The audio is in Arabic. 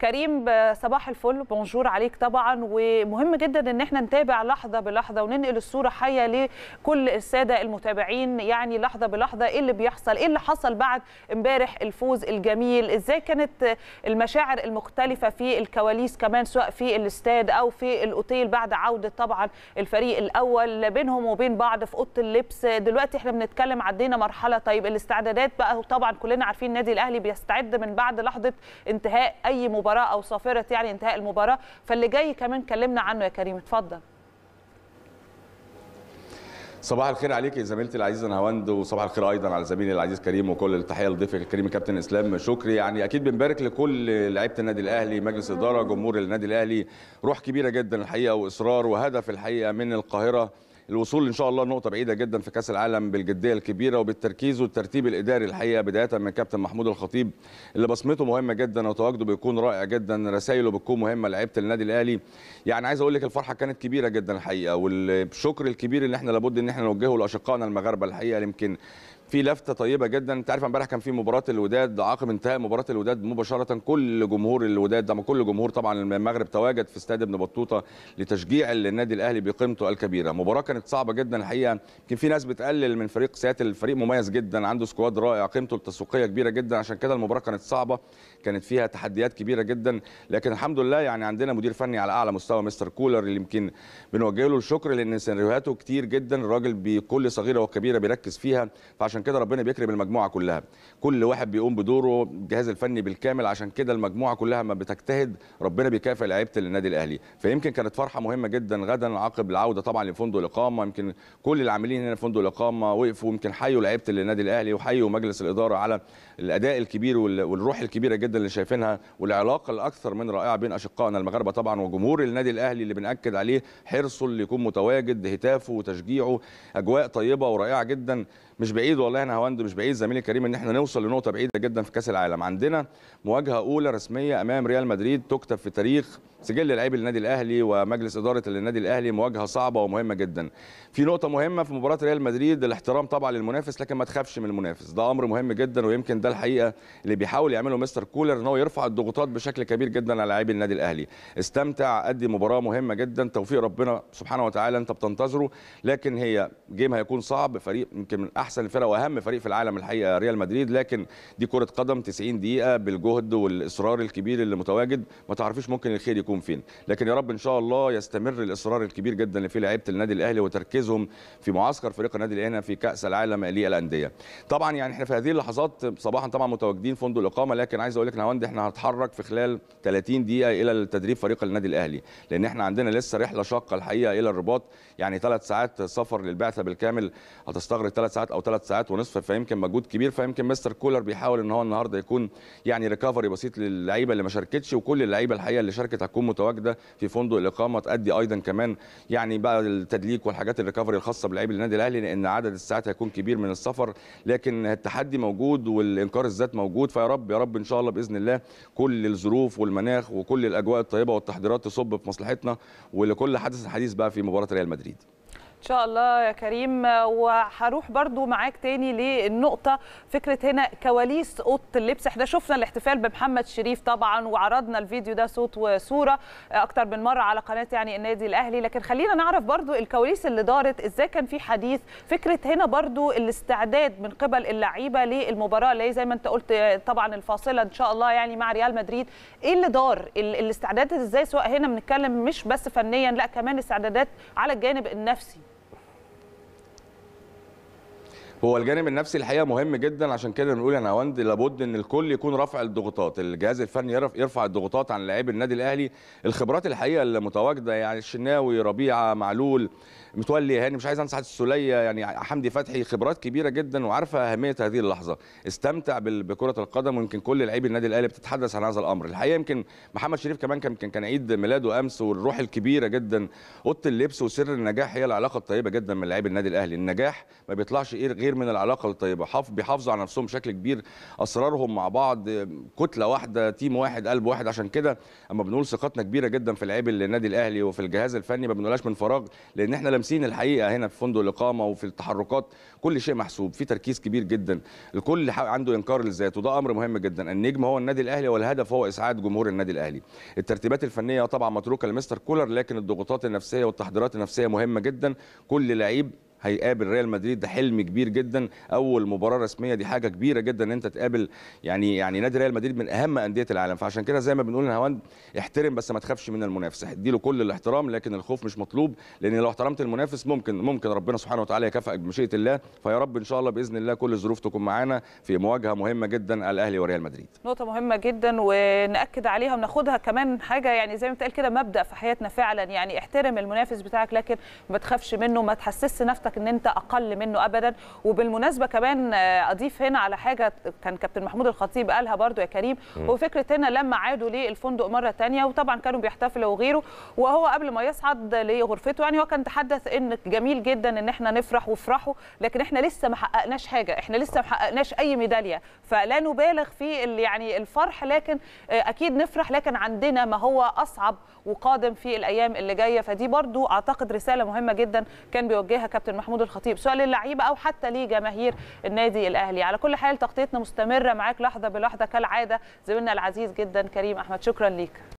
كريم صباح الفل بونجور عليك طبعا ومهم جدا ان احنا نتابع لحظه بلحظه وننقل الصوره حيه لكل الساده المتابعين يعني لحظه بلحظه ايه اللي بيحصل ايه اللي حصل بعد امبارح الفوز الجميل ازاي كانت المشاعر المختلفه في الكواليس كمان سواء في الاستاد او في الاوتيل بعد عوده طبعا الفريق الاول بينهم وبين بعض في اوضه اللبس دلوقتي احنا بنتكلم عدينا مرحله طيب الاستعدادات بقى طبعا كلنا عارفين النادي الاهلي بيستعد من بعد لحظه انتهاء اي مباراه المباراه او صافره يعني انتهاء المباراه فاللي جاي كمان كلمنا عنه يا كريم اتفضل صباح الخير عليك يا زميلتي العزيزه نهاوند وصباح الخير ايضا على زميلي العزيز كريم وكل التحيه لضيفك الكريم كابتن اسلام شكري يعني اكيد بنبارك لكل لعيبه النادي الاهلي مجلس اداره جمهور النادي الاهلي روح كبيره جدا الحقيقه واصرار وهدف الحقيقه من القاهره الوصول ان شاء الله نقطه بعيده جدا في كاس العالم بالجديه الكبيره وبالتركيز والترتيب الاداري الحقيقه بدايه من كابتن محمود الخطيب اللي بصمته مهمه جدا وتواجده بيكون رائع جدا رسائله بتكون مهمه لعيبه النادي الاهلي يعني عايز اقول لك الفرحه كانت كبيره جدا الحقيقه والشكر الكبير اللي احنا لابد ان احنا نوجهه لاشقائنا المغاربه الحقيقه يمكن في لفته طيبه جدا انت عارف امبارح كان في مباراه الوداد عقب انتهاء مباراه الوداد مباشره كل جمهور الوداد ده كل جمهور طبعا المغرب تواجد في استاد ابن بطوطه لتشجيع النادي الاهلي بقيمته الكبيره مباراه كانت صعبه جدا الحقيقه يمكن في ناس بتقلل من فريق سياتل الفريق مميز جدا عنده سكواد رائع قيمته التسويقيه كبيره جدا عشان كده المباراه كانت صعبه كانت فيها تحديات كبيره جدا لكن الحمد لله يعني عندنا مدير فني على اعلى مستوى مستر كولر اللي يمكن بنوجه له الشكر لان سيناريوهاته كتير جدا الراجل بكل صغيره وكبيره بيركز فيها فعشان عشان كده ربنا بيكرم المجموعه كلها كل واحد بيقوم بدوره الجهاز الفني بالكامل عشان كده المجموعه كلها ما بتجتهد ربنا بيكافئ لعيبه النادي الاهلي فيمكن كانت فرحه مهمه جدا غدا عقب العوده طبعا لفندق الاقامه يمكن كل العاملين هنا في فندق الاقامه وقفوا يمكن حيوا لعيبه النادي الاهلي وحيوا مجلس الاداره على الاداء الكبير والروح الكبيره جدا اللي شايفينها والعلاقه الاكثر من رائعه بين اشقائنا المغاربه طبعا وجمهور النادي الاهلي اللي بناكد عليه حرصه اللي يكون متواجد هتافه وتشجيعه اجواء طيبه ورائعه جدا مش بعيد والله والله انا هوند مش بعيد زميلي الكريم ان احنا نوصل لنقطه بعيده جدا في كاس العالم عندنا مواجهه اولى رسميه امام ريال مدريد تكتب في تاريخ سجل لعيبه النادي الاهلي ومجلس اداره النادي الاهلي مواجهه صعبه ومهمه جدا في نقطه مهمه في مباراه ريال مدريد الاحترام طبعا للمنافس لكن ما تخافش من المنافس ده امر مهم جدا ويمكن ده الحقيقه اللي بيحاول يعمله مستر كولر ان هو يرفع الضغوطات بشكل كبير جدا على لاعبي النادي الاهلي استمتع ادي مباراه مهمه جدا توفيق ربنا سبحانه وتعالى انت بتنتظره لكن هي جيم هيكون صعب فريق يمكن من احسن الفرق واهم فريق في العالم الحقيقه ريال مدريد لكن دي كره قدم 90 دقيقه بالجهد والاصرار الكبير اللي متواجد ما تعرفيش ممكن الخير يكون فين لكن يا رب ان شاء الله يستمر الاصرار الكبير جدا اللي فيه لعيبه النادي الاهلي وتركيزهم في معسكر فريق النادي الاهلي في كاس العالم للانديه طبعا يعني احنا في هذه اللحظات صباحا طبعا متواجدين فندق الاقامه لكن عايز اقول لك نهاوند احنا هنتحرك في خلال 30 دقيقه الى التدريب فريق النادي الاهلي لان احنا عندنا لسه رحله شاقه الحقيقه الى الرباط يعني ثلاث ساعات سفر للبعثه بالكامل هتستغرق ثلاث ساعات او ثلاث ساعات ونصف فيمكن مجهود كبير فيمكن مستر كولر بيحاول ان هو النهارده يكون يعني ريكفري بسيط للعيبه اللي ما شاركتش وكل اللعيبه الحقيقه اللي شاركت هتكون متواجده في فندق الاقامه تادي ايضا كمان يعني بقى التدليك والحاجات الريكفري الخاصه بلعيبه النادي الاهلي لان عدد الساعات هيكون كبير من السفر لكن التحدي موجود والانكار الذات موجود فيا رب يا رب ان شاء الله باذن الله كل الظروف والمناخ وكل الاجواء الطيبه والتحضيرات تصب في مصلحتنا ولكل حدث حديث بقى في مباراه ريال مدريد ان شاء الله يا كريم وهروح برضو معاك تاني للنقطه فكره هنا كواليس اوضه اللبس احنا شفنا الاحتفال بمحمد شريف طبعا وعرضنا الفيديو ده صوت وصوره اكتر من مره على قناه يعني النادي الاهلي لكن خلينا نعرف برضو الكواليس اللي دارت ازاي كان في حديث فكره هنا برضو الاستعداد من قبل اللعيبه للمباراه اللي هي زي ما انت قلت طبعا الفاصله ان شاء الله يعني مع ريال مدريد ايه اللي دار الاستعدادات ازاي سواء هنا بنتكلم مش بس فنيا لا كمان استعدادات على الجانب النفسي هو الجانب النفسي الحقيقه مهم جدا عشان كده بنقول يا نواند لابد ان الكل يكون رافع الضغوطات الجهاز الفني يرفع الضغوطات عن لاعبي النادي الاهلي الخبرات الحقيقه اللي متواجده يعني الشناوي ربيعه معلول متولي هاني مش عايز انسى حد السوليه يعني حمدي فتحي خبرات كبيره جدا وعارفه اهميه هذه اللحظه استمتع بكره القدم ويمكن كل لاعبي النادي الاهلي بتتحدث عن هذا الامر الحقيقه يمكن محمد شريف كمان كان كان عيد ميلاده امس والروح الكبيره جدا اوضه اللبس وسر النجاح هي العلاقه الطيبه جدا من لعيب النادي الاهلي النجاح ما بيطلعش غير كتير من العلاقه الطيبه بيحافظوا على نفسهم بشكل كبير اسرارهم مع بعض كتله واحده تيم واحد قلب واحد عشان كده اما بنقول ثقتنا كبيره جدا في لعيب النادي الاهلي وفي الجهاز الفني ما بنقولهاش من فراغ لان احنا لامسين الحقيقه هنا في فندق الاقامه وفي التحركات كل شيء محسوب في تركيز كبير جدا الكل عنده انكار لذاته وده امر مهم جدا النجم هو النادي الاهلي والهدف هو اسعاد جمهور النادي الاهلي الترتيبات الفنيه طبعا متروكه لمستر كولر لكن الضغوطات النفسيه والتحضيرات النفسيه مهمه جدا كل لعيب هيقابل ريال مدريد ده حلم كبير جدا اول مباراه رسميه دي حاجه كبيره جدا ان انت تقابل يعني يعني نادي ريال مدريد من اهم انديه العالم فعشان كده زي ما بنقول هواند احترم بس ما تخافش من المنافسه اديله كل الاحترام لكن الخوف مش مطلوب لان لو احترمت المنافس ممكن ممكن ربنا سبحانه وتعالى يكافئك بمشيئه الله فيا رب ان شاء الله باذن الله كل الظروف تكون معانا في مواجهه مهمه جدا الاهلي وريال مدريد نقطه مهمه جدا وناكد عليها وناخدها كمان حاجه يعني زي ما بتقال كده مبدا في حياتنا فعلا يعني احترم المنافس بتاعك لكن ما تخافش منه ما تحسسش نفسك حضرتك ان انت اقل منه ابدا وبالمناسبه كمان آه، اضيف هنا على حاجه كان كابتن محمود الخطيب قالها برضو يا كريم هو فكره هنا لما عادوا للفندق مره ثانيه وطبعا كانوا بيحتفلوا وغيره وهو قبل ما يصعد لغرفته يعني هو كان تحدث ان جميل جدا ان احنا نفرح وافرحوا لكن احنا لسه ما حققناش حاجه احنا لسه ما حققناش اي ميداليه فلا نبالغ في يعني الفرح لكن آه، اكيد نفرح لكن عندنا ما هو اصعب وقادم في الايام اللي جايه فدي برضو اعتقد رساله مهمه جدا كان بيوجهها كابتن محمود الخطيب سواء للعيبه او حتى لجماهير النادي الاهلي على كل حال تغطيتنا مستمره معاك لحظه بلحظه كالعاده زميلنا العزيز جدا كريم احمد شكرا ليك